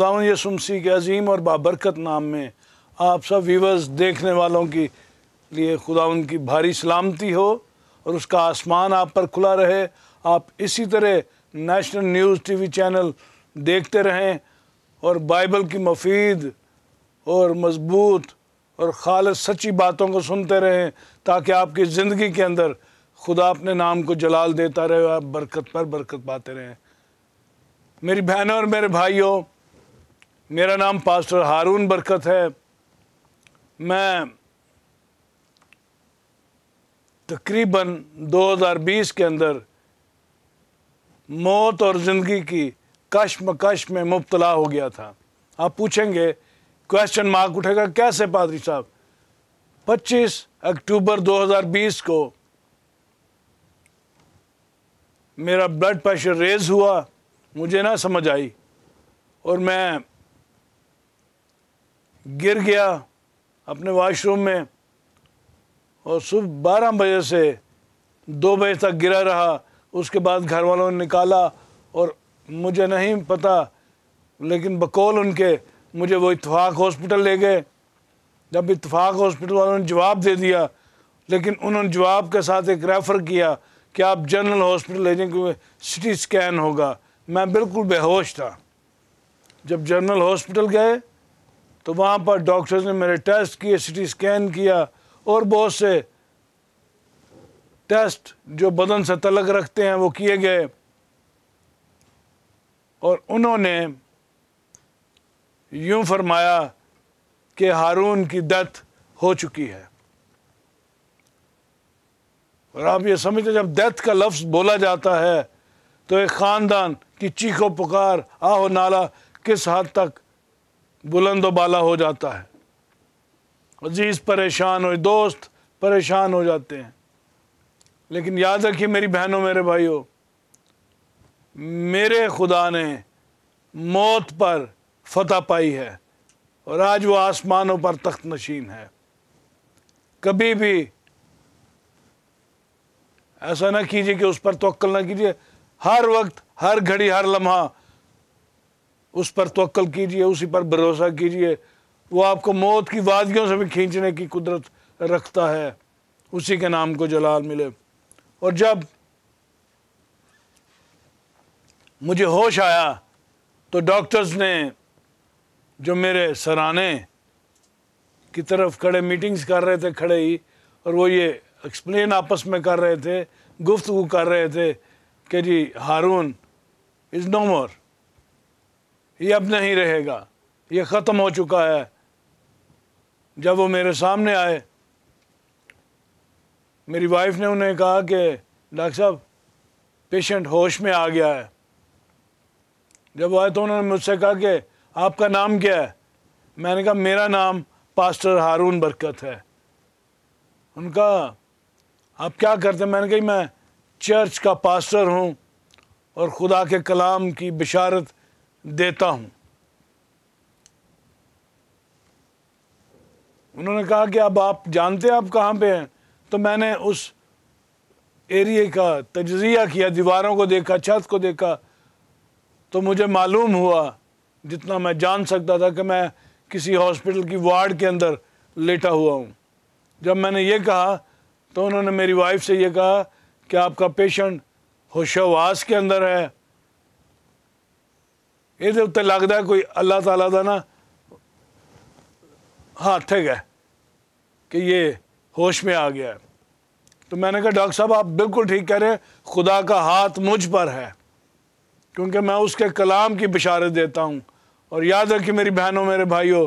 खुदा यसुमसी के अजीम और बाबरकत नाम में आप सब व्यूवर्स देखने वालों की लिए खुदा उनकी भारी सलामती हो और उसका आसमान आप पर खुला रहे आप इसी तरह नेशनल न्यूज़ टीवी चैनल देखते रहें और बाइबल की मफीद और मजबूत और खालस सच्ची बातों को सुनते रहें ताकि आपकी ज़िंदगी के अंदर खुदा अपने नाम को जलाल देता रहे आप बरकत पर बरकत पाते रहें मेरी बहनों और मेरे भाइयों मेरा नाम पास्टर हारून बरकत है मैं तकरीबन 2020 के अंदर मौत और ज़िंदगी की कश्मकश में मुबतला हो गया था आप पूछेंगे क्वेश्चन मार्क उठेगा कैसे पादरी साहब 25 अक्टूबर 2020 को मेरा ब्लड प्रेशर रेज हुआ मुझे ना समझ आई और मैं गिर गया अपने वाशरूम में और सुबह बारह बजे से दो बजे तक गिरा रहा उसके बाद घर वालों ने निकाला और मुझे नहीं पता लेकिन बकौल उनके मुझे वो इतफाक़ हॉस्पिटल ले गए जब इतफाक़ हॉस्पिटल वालों ने जवाब दे दिया लेकिन उन्होंने जवाब के साथ एक रेफ़र किया कि आप जनरल हॉस्पिटल ले जाएं क्योंकि सिटी स्कैन होगा मैं बिल्कुल बेहोश था जब जनरल हॉस्पिटल गए तो वहाँ पर डॉक्टर्स ने मेरे टेस्ट किए सी टी स्कैन किया और बहुत से टेस्ट जो बदन से तलक रखते हैं वो किए गए और उन्होंने यूं फरमाया कि हारून की डेथ हो चुकी है और आप ये समझते जब डेथ का लफ्ज़ बोला जाता है तो एक ख़ानदान की चीखो पुकार आहो नाला किस हद तक बुलंद बाला हो जाता है अजीज़ परेशान हो दोस्त परेशान हो जाते हैं लेकिन याद रखिए मेरी बहनों मेरे भाइयों मेरे खुदा ने मौत पर फतह पाई है और आज वो आसमानों पर तख्त नशीन है कभी भी ऐसा ना कीजिए कि उस पर तोक्ल ना कीजिए हर वक्त हर घड़ी हर लम्हा उस पर तोल कीजिए उसी पर भरोसा कीजिए वो आपको मौत की वादियों से भी खींचने की कुदरत रखता है उसी के नाम को जलाल मिले और जब मुझे होश आया तो डॉक्टर्स ने जो मेरे सराने की तरफ खड़े मीटिंग्स कर रहे थे खड़े ही और वो ये एक्सप्लेन आपस में कर रहे थे गुफ्तु कर रहे थे कि जी हारून इज़ नो मोर ये अब नहीं रहेगा ये ख़त्म हो चुका है जब वो मेरे सामने आए मेरी वाइफ ने उन्हें कहा कि डॉक्टर साहब पेशेंट होश में आ गया है जब आए तो उन्होंने मुझसे कहा कि आपका नाम क्या है मैंने कहा मेरा नाम पास्टर हारून बरकत है उनका आप क्या करते हैं मैंने कही मैं चर्च का पास्टर हूँ और ख़ुदा के कलाम की बिशारत देता हूं उन्होंने कहा कि अब आप जानते हैं आप कहाँ पे हैं तो मैंने उस एरिए का तजिया किया दीवारों को देखा छत को देखा तो मुझे मालूम हुआ जितना मैं जान सकता था कि मैं किसी हॉस्पिटल की वार्ड के अंदर लेटा हुआ हूँ जब मैंने ये कहा तो उन्होंने मेरी वाइफ से ये कहा कि आपका पेशेंट होशोवास के अंदर है ये उत्ते लगता कोई अल्लाह तला का ना हाथ है कि ये होश में आ गया है तो मैंने कहा डॉक्टर साहब आप बिल्कुल ठीक कह रहे हैं खुदा का हाथ मुझ पर है क्योंकि मैं उसके कलाम की बिशारत देता हूँ और याद रखी मेरी बहनों मेरे भाइयों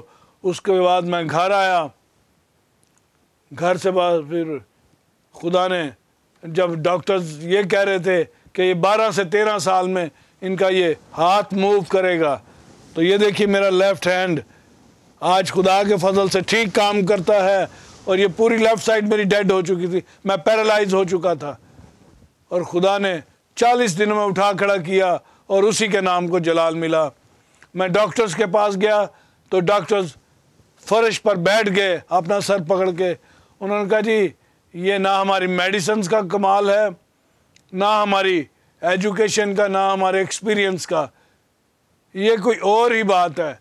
उसके बाद मैं घर आया घर से बाद फिर खुदा ने जब डॉक्टर्स ये कह रहे थे कि ये बारह से तेरह साल में इनका ये हाथ मूव करेगा तो ये देखिए मेरा लेफ्ट हैंड आज खुदा के फजल से ठीक काम करता है और ये पूरी लेफ़्ट साइड मेरी डेड हो चुकी थी मैं पैरालाइज हो चुका था और खुदा ने चालीस दिनों में उठा खड़ा किया और उसी के नाम को जलाल मिला मैं डॉक्टर्स के पास गया तो डॉक्टर्स फर्श पर बैठ गए अपना सर पकड़ के उन्होंने कहा जी ये ना हमारी मेडिसन्स का कमाल है ना हमारी एजुकेशन का ना हमारे एक्सपीरियंस का ये कोई और ही बात है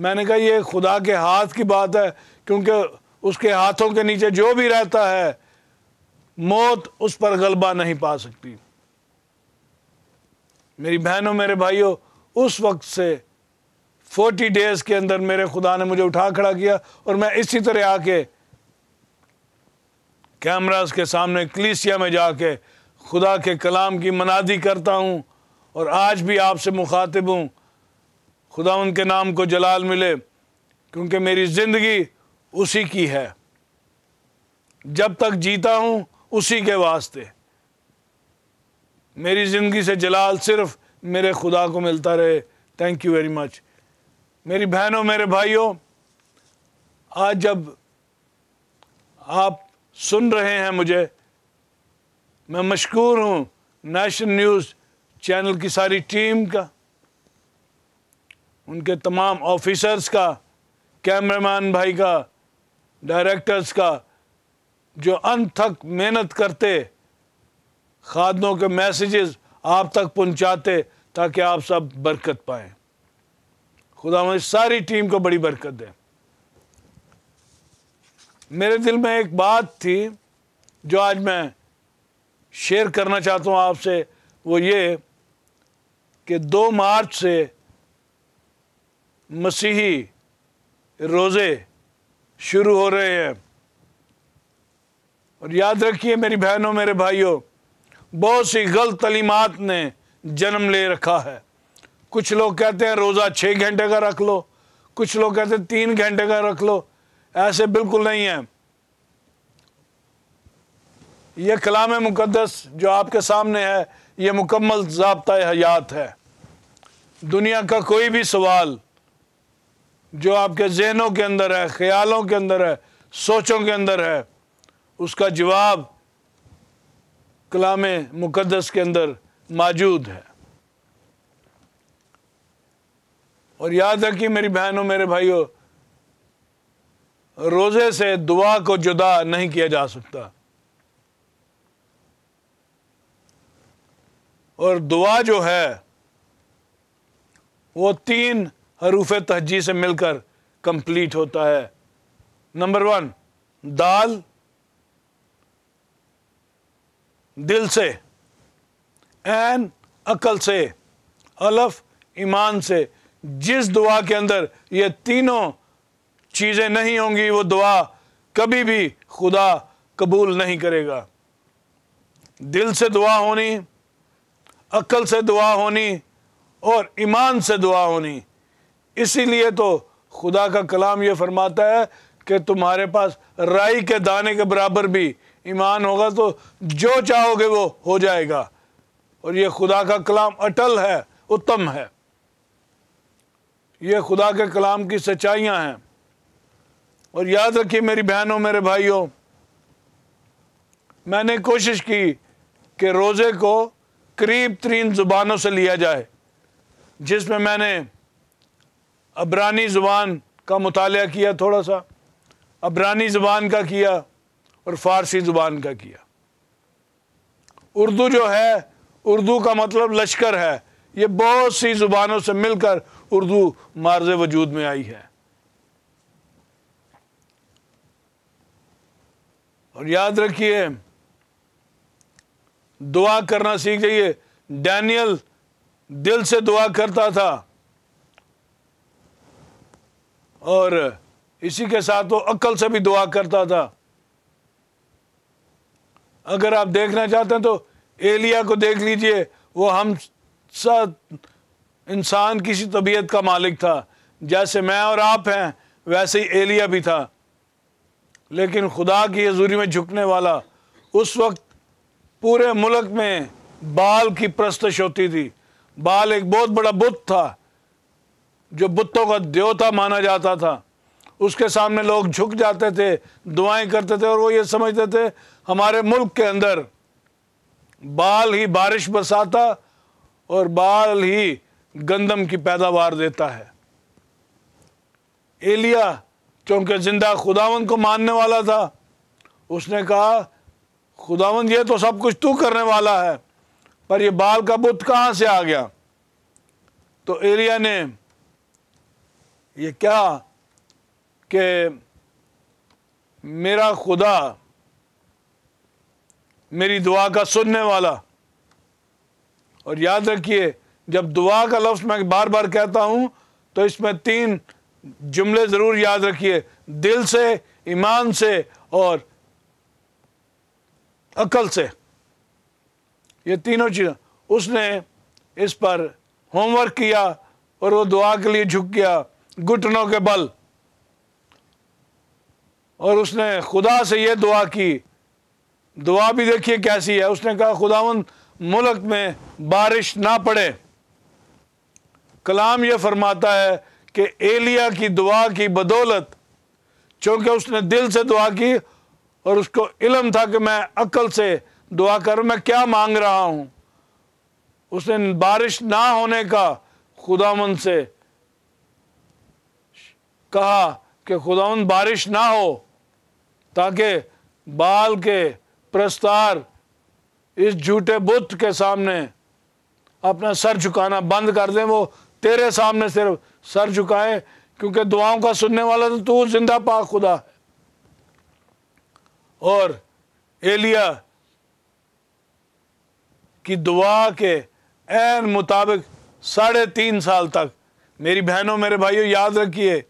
मैंने कहा ये खुदा के हाथ की बात है क्योंकि उसके हाथों के नीचे जो भी रहता है मौत उस पर गलबा नहीं पा सकती मेरी बहनों मेरे भाइयों उस वक्त से 40 डेज के अंदर मेरे खुदा ने मुझे उठा खड़ा किया और मैं इसी तरह आके कैमरास के सामने क्लिसिया में जाके खुदा के कलाम की मनादी करता हूँ और आज भी आपसे मुखातिब हूँ खुदा उनके नाम को जलाल मिले क्योंकि मेरी ज़िंदगी उसी की है जब तक जीता हूँ उसी के वास्ते मेरी ज़िंदगी से जलाल सिर्फ मेरे खुदा को मिलता रहे थैंक यू वेरी मच मेरी बहनों मेरे भाइयों आज जब आप सुन रहे हैं मुझे मैं मशहूर हूँ नेशनल न्यूज़ चैनल की सारी टीम का उनके तमाम ऑफिसर्स का कैमरामैन भाई का डायरेक्टर्स का जो अनथक मेहनत करते खादों के मैसेजेस आप तक पहुंचाते ताकि आप सब बरकत पाएँ खुदा हमारी सारी टीम को बड़ी बरकत दें मेरे दिल में एक बात थी जो आज मैं शेयर करना चाहता हूँ आपसे वो ये कि दो मार्च से मसीही रोज़े शुरू हो रहे हैं और याद रखिए मेरी बहनों मेरे भाइयों बहुत सी गलत तलीमत ने जन्म ले रखा है कुछ लोग कहते हैं रोज़ा छः घंटे का रख लो कुछ लोग कहते हैं तीन घंटे का रख लो ऐसे बिल्कुल नहीं है ये कलाम मुक़दस जो आपके सामने है ये मुकम्मल जबता हयात है दुनिया का कोई भी सवाल जो आपके जहनों के अंदर है ख्यालों के अंदर है सोचों के अंदर है उसका जवाब कलाम मुक़दस के अंदर मौजूद है और याद रखिए मेरी बहनों मेरे भाइयों रोज़े से दुआ को जुदा नहीं किया जा सकता और दुआ जो है वो तीन हरूफ तहजी से मिलकर कंप्लीट होता है नंबर वन दाल दिल से एन अकल से अलफ ईमान से जिस दुआ के अंदर ये तीनों चीज़ें नहीं होंगी वो दुआ कभी भी खुदा कबूल नहीं करेगा दिल से दुआ होनी अक्ल से दुआ होनी और ईमान से दुआ होनी इसीलिए तो खुदा का कलाम ये फरमाता है कि तुम्हारे पास राई के दाने के बराबर भी ईमान होगा तो जो चाहोगे वो हो जाएगा और ये खुदा का कलाम अटल है उत्तम है ये खुदा के कलाम की सच्चाइयाँ हैं और याद रखिए मेरी बहनों मेरे भाइयों मैंने कोशिश की कि रोज़े को करीब तरीन ज़ुबानों से लिया जाए जिसमें मैंने अबरानी ज़ुबान का मताल किया थोड़ा सा अबरानी ज़ुबान का किया और फ़ारसी ज़ुबान का किया उर्दू जो है उर्दू का मतलब लश्कर है ये बहुत सी ज़ुबानों से मिलकर उर्दू मार्ज वजूद में आई है और याद रखिए दुआ करना सीख जाइए डैनियल दिल से दुआ करता था और इसी के साथ वो अक्ल से भी दुआ करता था अगर आप देखना चाहते हैं तो एलिया को देख लीजिए वो हम सब इंसान किसी तबीयत का मालिक था जैसे मैं और आप हैं वैसे ही एलिया भी था लेकिन खुदा की हजूरी में झुकने वाला उस वक्त पूरे मुल्क में बाल की प्रस्तश होती थी बाल एक बहुत बड़ा बुत था जो बुतों का देवता माना जाता था उसके सामने लोग झुक जाते थे दुआएं करते थे और वो ये समझते थे हमारे मुल्क के अंदर बाल ही बारिश बरसाता और बाल ही गंदम की पैदावार देता है एलिया क्योंकि जिंदा खुदावन को मानने वाला था उसने कहा खुदावंद ये तो सब कुछ तू करने वाला है पर ये बाल का बुत कहाँ से आ गया तो एलिया ने ये क्या कि मेरा खुदा मेरी दुआ का सुनने वाला और याद रखिए जब दुआ का लफ्ज़ मैं बार बार कहता हूँ तो इसमें तीन जुमले ज़रूर याद रखिए दिल से ईमान से और अकल से ये तीनों चीज उसने इस पर होमवर्क किया और वो दुआ के लिए झुक गया घुटनों के बल और उसने खुदा से ये दुआ की दुआ भी देखिए कैसी है उसने कहा खुदावन मुल्क में बारिश ना पड़े कलाम ये फरमाता है कि एलिया की दुआ की बदौलत चूंकि उसने दिल से दुआ की और उसको इलम था कि मैं अक्ल से दुआ कर मैं क्या मांग रहा हूँ उसने बारिश ना होने का खुदामंद से कहा कि खुदावंद बारिश ना हो ताकि बाल के प्रस्तार इस झूठे बुत के सामने अपना सर झुकाना बंद कर दें वो तेरे सामने सिर्फ सर झुकाएं क्योंकि दुआओं का सुनने वाला तो तू जिंदा पाक खुदा है और एलिया की दुआ के एन मुताबिक साढ़े तीन साल तक मेरी बहनों मेरे भाइयों याद रखिए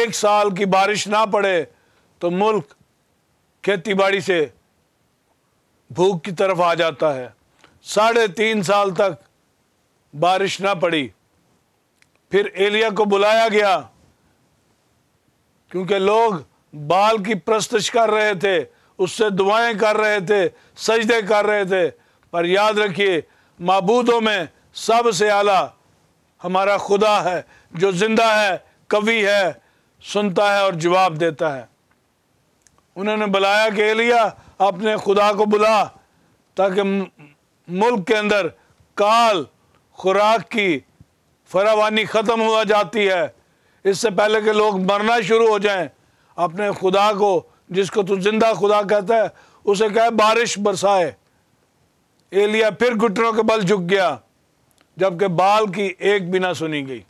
एक साल की बारिश ना पड़े तो मुल्क खेती बाड़ी से भूख की तरफ आ जाता है साढ़े तीन साल तक बारिश ना पड़ी फिर एलिया को बुलाया गया क्योंकि लोग बाल की प्रस्तश कर रहे थे उससे दुआएं कर रहे थे सजदे कर रहे थे पर याद रखिए मबूदों में सबसे आला हमारा खुदा है जो जिंदा है कवि है सुनता है और जवाब देता है उन्होंने बुलाया कि लिया अपने खुदा को बुला ताकि मुल्क के अंदर काल खुराक की फरावानी ख़त्म हुआ जाती है इससे पहले के लोग मरना शुरू हो जाएं अपने खुदा को जिसको तू जिंदा खुदा कहता है उसे कहे बारिश बरसाए एलिया फिर घुटनों के बल झुक गया जबकि बाल की एक बिना सुनी गई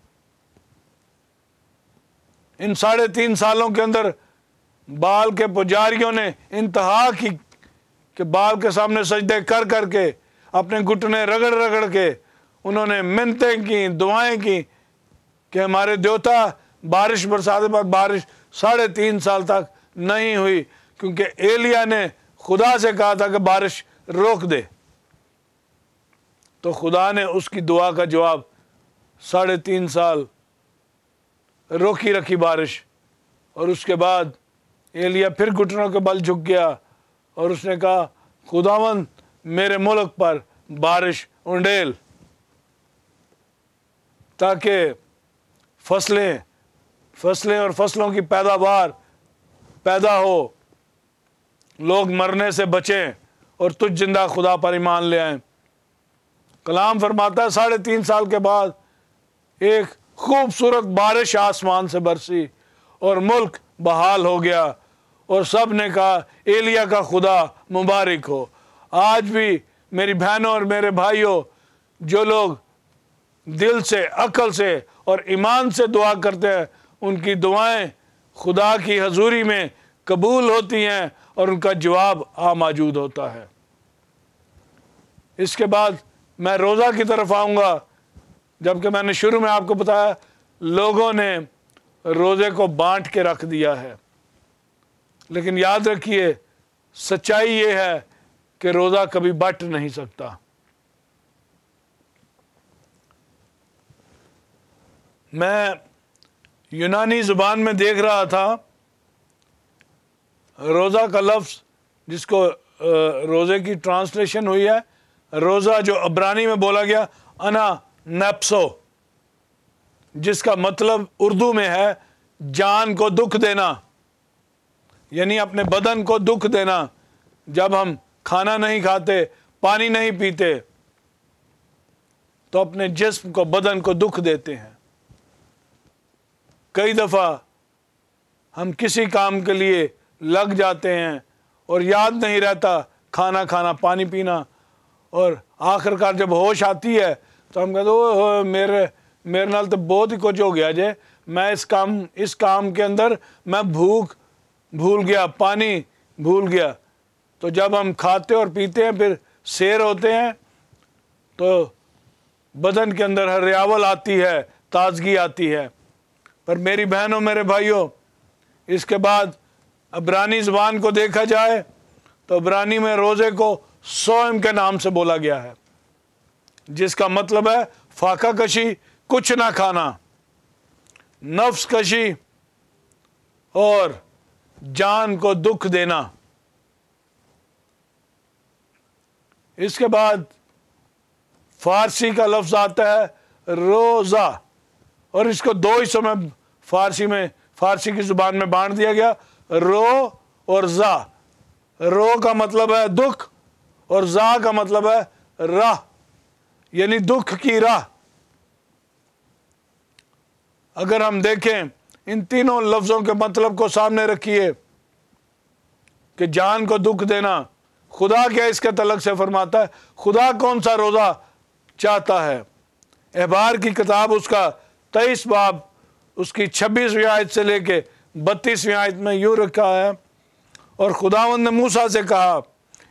इन साढ़े तीन सालों के अंदर बाल के पुजारियों ने इंतहा की कि बाल के सामने सजदे कर कर के अपने घुटने रगड़ रगड़ के उन्होंने मिन्नतें की दुआएं की कि हमारे देवता बारिश बरसाते बाद बारिश साढ़े तीन साल तक नहीं हुई क्योंकि एलिया ने खुदा से कहा था कि बारिश रोक दे तो खुदा ने उसकी दुआ का जवाब साढ़े तीन साल रोकी रखी बारिश और उसके बाद एलिया फिर घुटनों के बल झुक गया और उसने कहा खुदावन मेरे मुल्क पर बारिश उंडेल ताकि फसलें फसलें और फसलों की पैदावार पैदा हो लोग मरने से बचें और तुझ जिंदा खुदा पर ईमान ले आए कलाम फरमाता है साढ़े तीन साल के बाद एक खूबसूरत बारिश आसमान से बरसी और मुल्क बहाल हो गया और सब ने कहा एलिया का खुदा मुबारक हो आज भी मेरी बहनों और मेरे भाइयों जो लोग दिल से अकल से और ईमान से दुआ करते हैं उनकी दुआएं खुदा की हजूरी में कबूल होती हैं और उनका जवाब आ मौजूद होता है इसके बाद मैं रोज़ा की तरफ आऊँगा जबकि मैंने शुरू में आपको बताया लोगों ने रोज़े को बांट के रख दिया है लेकिन याद रखिए सच्चाई ये है कि रोज़ा कभी बट नहीं सकता मैं यूनानी ज़ुबान में देख रहा था रोज़ा का लफ्ज़ जिसको रोज़े की ट्रांसलेशन हुई है रोज़ा जो अबरानी में बोला गया अना नप्सो जिसका मतलब उर्दू में है जान को दुख देना यानी अपने बदन को दुख देना जब हम खाना नहीं खाते पानी नहीं पीते तो अपने जिस्म को बदन को दुख देते हैं कई दफ़ा हम किसी काम के लिए लग जाते हैं और याद नहीं रहता खाना खाना पानी पीना और आखिरकार जब होश आती है तो हम कहते हो मेरे मेरे नाल तो बहुत ही कुछ हो गया जे मैं इस काम इस काम के अंदर मैं भूख भूल गया पानी भूल गया तो जब हम खाते और पीते हैं फिर शेर होते हैं तो बदन के अंदर हरियावल आती है ताजगी आती है पर मेरी बहनों मेरे भाइयों इसके बाद अबरानी ज़बान को देखा जाए तो अबरानी में रोज़े को सोम के नाम से बोला गया है जिसका मतलब है फाका कशी कुछ ना खाना नफ्स कशी और जान को दुख देना इसके बाद फारसी का लफ्ज़ आता है रोज़ा और इसको दो हिस्सों में फारसी में फारसी की ज़ुबान में बांट दिया गया रो और ज़ा रो का मतलब है दुख और ज़ा का मतलब है राह यानी दुख की राह अगर हम देखें इन तीनों लफ्ज़ों के मतलब को सामने रखिए कि जान को दुख देना खुदा क्या इसके तलक से फरमाता है खुदा कौन सा रोज़ा चाहता है अहबार की किताब उसका तेईस बाब उसकी छब्बीसवीं आयत से लेके बत्तीसवीं आयत में यूँ रखा है और खुदावन ने मूसा से कहा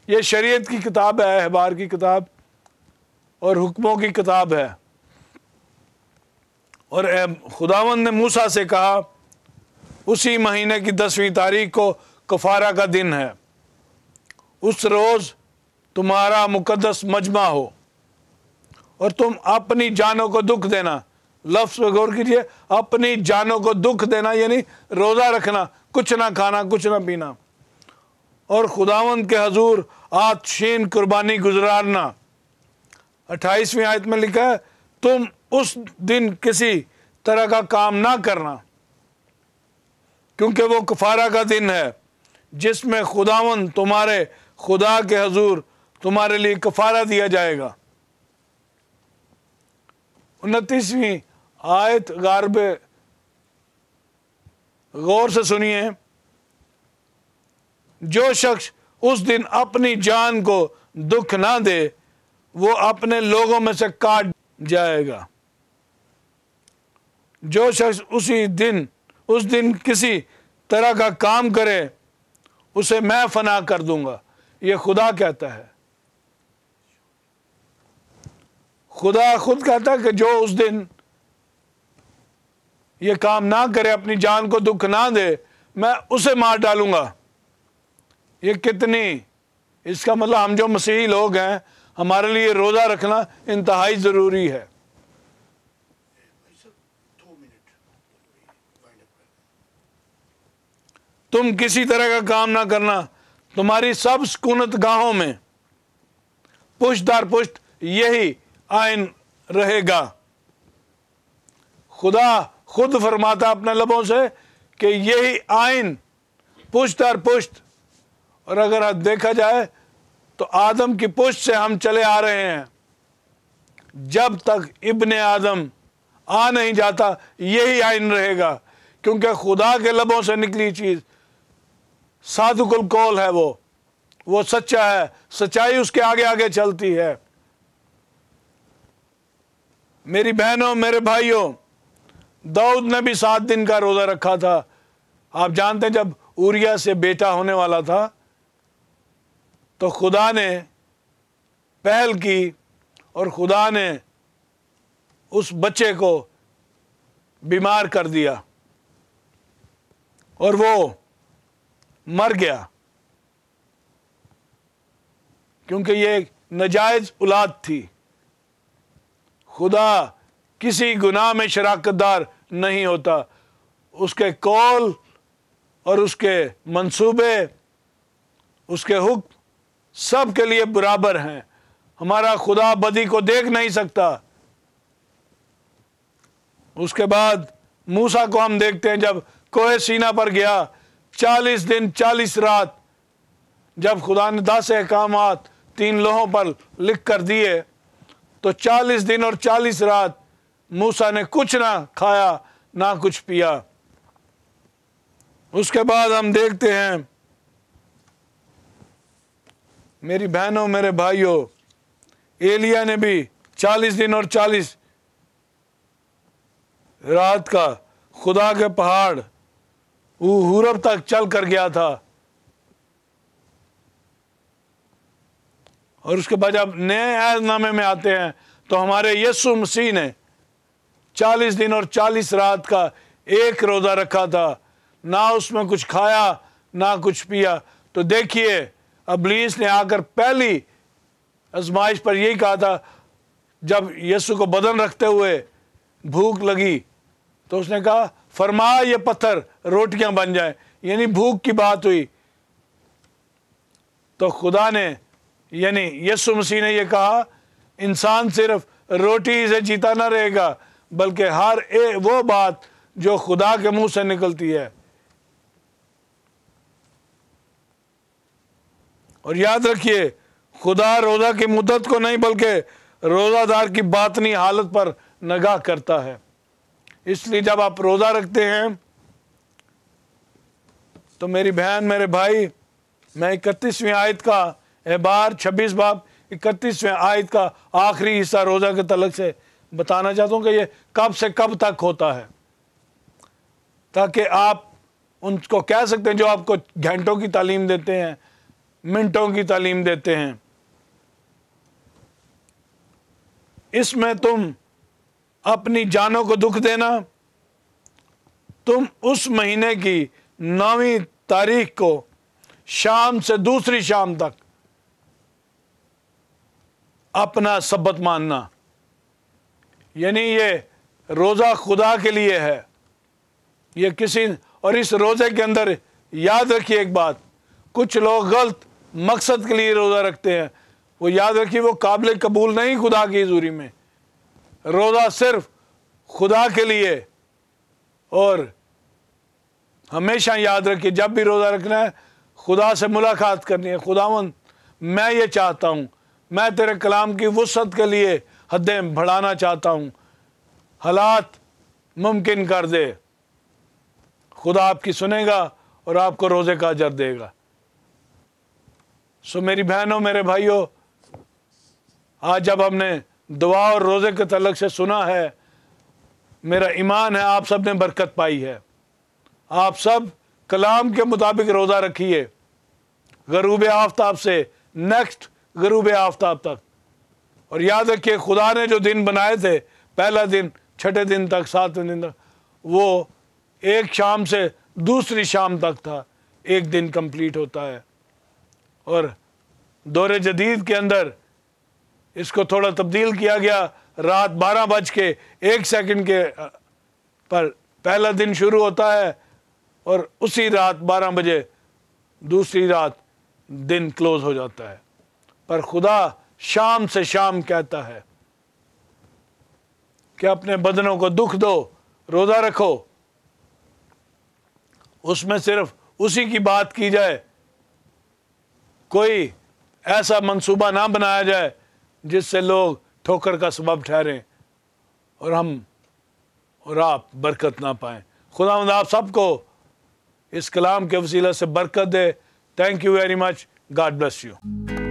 यह शरीयत की किताब है अहबार की किताब और हुक्मों की किताब है और खुदावन ने मूसा से कहा उसी महीने की दसवीं तारीख को कफारा का दिन है उस रोज़ तुम्हारा मुकदस मजमा हो और तुम अपनी जानों को दुख देना लफ्स पर गौर कीजिए अपनी जानों को दुख देना यानी रोज़ा रखना कुछ ना खाना कुछ ना पीना और खुदावंद के हजूर आतशीन कुर्बानी गुजारना अट्ठाईसवीं आयत में लिखा है तुम उस दिन किसी तरह का काम ना करना क्योंकि वो कफारा का दिन है जिसमें खुदावन तुम्हारे खुदा के हजूर तुम्हारे लिए कफारा दिया जाएगा उनतीसवीं आयत गर्ब गौर से सुनिए जो शख्स उस दिन अपनी जान को दुख ना दे वो अपने लोगों में से काट जाएगा जो शख्स उसी दिन उस दिन किसी तरह का काम करे उसे मैं फना कर दूंगा ये खुदा कहता है खुदा खुद कहता है कि जो उस दिन ये काम ना करे अपनी जान को दुख ना दे मैं उसे मार डालूंगा ये कितनी इसका मतलब हम जो मसीही लोग हैं हमारे लिए रोज़ा रखना इंतहाई ज़रूरी है तुम किसी तरह का काम ना करना तुम्हारी सब सुकूनत गाहों में पुष्ट दर पुष्ट यही आयन रहेगा खुदा खुद फरमाता अपने लबों से कि यही आइन पुश्त और पुश्त और अगर देखा जाए तो आदम की पुश्त से हम चले आ रहे हैं जब तक इब्ने आदम आ नहीं जाता यही आइन रहेगा क्योंकि खुदा के लबों से निकली चीज़ साधुकुल कौल है वो वो सच्चा है सच्चाई उसके आगे आगे चलती है मेरी बहनों मेरे भाइयों दाऊद ने भी सात दिन का रोज़ा रखा था आप जानते हैं जब उरिया से बेटा होने वाला था तो खुदा ने पहल की और खुदा ने उस बच्चे को बीमार कर दिया और वो मर गया क्योंकि ये नजायज़ औलाद थी खुदा किसी गुनाह में शराकत दार नहीं होता उसके कौल और उसके मंसूबे उसके हुक्म सब के लिए बराबर हैं हमारा खुदा बदी को देख नहीं सकता उसके बाद मूसा को हम देखते हैं जब कोहे सीना पर गया चालीस दिन चालीस रात जब खुदा ने दस अहकाम तीन लोहों पर लिख कर दिए तो चालीस दिन और चालीस रात मूसा ने कुछ ना खाया ना कुछ पिया उसके बाद हम देखते हैं मेरी बहनों मेरे भाइयों एलिया ने भी चालीस दिन और चालीस रात का खुदा के पहाड़ हूरब तक चल कर गया था और उसके बाद जब नए ऐजनामे में आते हैं तो हमारे यसु मसीह ने चालीस दिन और चालीस रात का एक रोज़ा रखा था ना उसमें कुछ खाया ना कुछ पिया तो देखिए अबलीस ने आकर पहली आजमाइश पर यही कहा था जब यसु को बदन रखते हुए भूख लगी तो उसने कहा फरमा ये पत्थर रोटियां बन जाए यानी भूख की बात हुई तो खुदा ने यानी यसु मसीह ने यह कहा इंसान सिर्फ रोटी से जीता ना रहेगा बल्कि हर ए वो बात जो खुदा के मुंह से निकलती है और याद रखिए खुदा रोज़ा की मुद्दत को नहीं बल्कि रोज़ादार की बातनी हालत पर नगाह करता है इसलिए जब आप रोज़ा रखते हैं तो मेरी बहन मेरे भाई मैं इकतीसवीं आयत का एबार छब्बीस बाब इकतीसवें आयत का आखिरी हिस्सा रोज़ा के तलक से बताना चाहता हूँ कि ये कब से कब तक होता है ताकि आप उनको कह सकते हैं जो आपको घंटों की तालीम देते हैं मिनटों की तालीम देते हैं इसमें तुम अपनी जानों को दुख देना तुम उस महीने की नौवीं तारीख को शाम से दूसरी शाम तक अपना सबत मानना यानी ये रोज़ा खुदा के लिए है ये किसी और इस रोज़े के अंदर याद रखिए एक बात कुछ लोग गलत मकसद के लिए रोज़ा रखते हैं वो याद रखिए वो काबिल कबूल नहीं खुदा की हजूरी में रोज़ा सिर्फ खुदा के लिए और हमेशा याद रखिए जब भी रोज़ा रखना है खुदा से मुलाकात करनी है खुदावन मैं ये चाहता हूँ मैं तेरे कलाम की वसत के लिए हदें बढ़ाना चाहता हूँ हालात मुमकिन कर दे खुदा आपकी सुनेगा और आपको रोज़े का अजर देगा सो मेरी बहनों मेरे भाइयों आज जब हमने दुआ और रोज़े के तलक से सुना है मेरा ईमान है आप सब ने बरकत पाई है आप सब कलाम के मुताबिक रोज़ा रखिए गरूब आफ्ताब से नेक्स्ट गरूब आफ्ताब तक और याद रखिए खुदा ने जो दिन बनाए थे पहला दिन छठे दिन तक सातवें दिन तक वो एक शाम से दूसरी शाम तक था एक दिन कंप्लीट होता है और दौरे जदीद के अंदर इसको थोड़ा तब्दील किया गया रात बारह बज के एक सेकेंड के पर पहला दिन शुरू होता है और उसी रात बारह बजे दूसरी रात दिन क्लोज़ हो जाता है पर खुदा शाम से शाम कहता है कि अपने बदनों को दुख दो रोजा रखो उसमें सिर्फ उसी की बात की जाए कोई ऐसा मंसूबा ना बनाया जाए जिससे लोग ठोकर का सबब ठहरें और हम और आप बरकत ना पाए खुदा आप सबको इस कलाम के वसीला से बरकत दे thank you very much God bless you